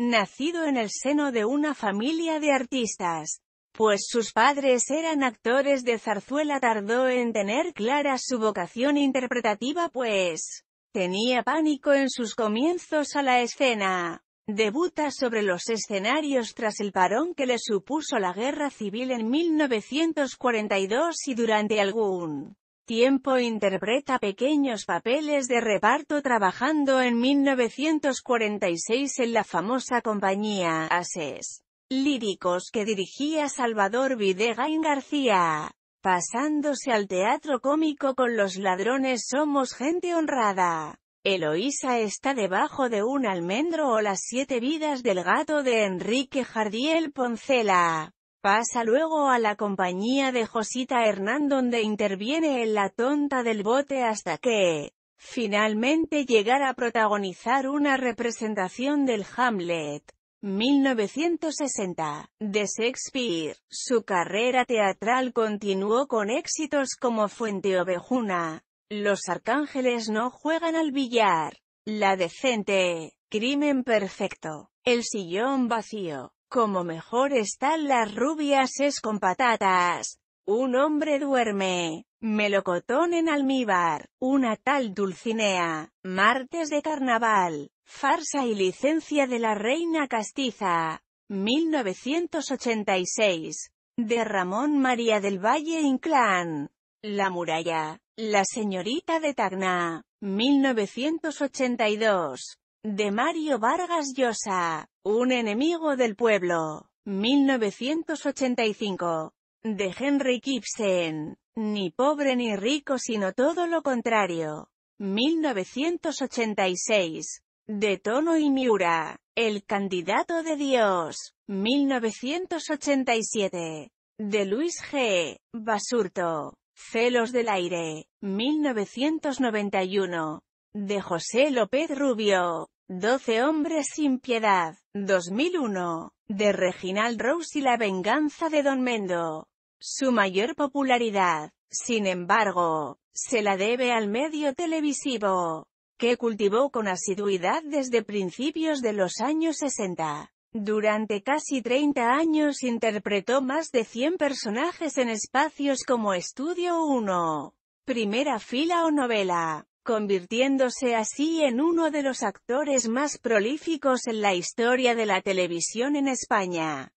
nacido en el seno de una familia de artistas. Pues sus padres eran actores de zarzuela tardó en tener clara su vocación interpretativa pues tenía pánico en sus comienzos a la escena. Debuta sobre los escenarios tras el parón que le supuso la guerra civil en 1942 y durante algún tiempo interpreta pequeños papeles de reparto trabajando en 1946 en la famosa compañía Ases líricos que dirigía Salvador Videgain García, pasándose al teatro cómico con Los ladrones somos gente honrada. Eloísa está debajo de un almendro o Las siete vidas del gato de Enrique Jardiel Poncela. Pasa luego a la compañía de Josita Hernán donde interviene en La tonta del bote hasta que, finalmente llegara a protagonizar una representación del Hamlet. 1960, de Shakespeare. Su carrera teatral continuó con éxitos como Fuente Ovejuna, Los Arcángeles no juegan al billar, La Decente, Crimen Perfecto, El Sillón Vacío, como mejor están las rubias es con patatas. Un hombre duerme. Melocotón en almíbar. Una tal Dulcinea. Martes de carnaval. Farsa y licencia de la reina castiza. 1986. De Ramón María del Valle Inclán. La muralla. La señorita de Tacna. 1982 de Mario Vargas Llosa, Un enemigo del pueblo, 1985, de Henry Gibson, Ni pobre ni rico sino todo lo contrario, 1986, de Tono y Miura, El candidato de Dios, 1987, de Luis G. Basurto, Celos del aire, 1991, de José López Rubio, 12 hombres sin piedad, 2001, de Reginald Rose y la venganza de Don Mendo. Su mayor popularidad, sin embargo, se la debe al medio televisivo, que cultivó con asiduidad desde principios de los años 60. Durante casi 30 años interpretó más de 100 personajes en espacios como Estudio 1, Primera Fila o Novela, convirtiéndose así en uno de los actores más prolíficos en la historia de la televisión en España.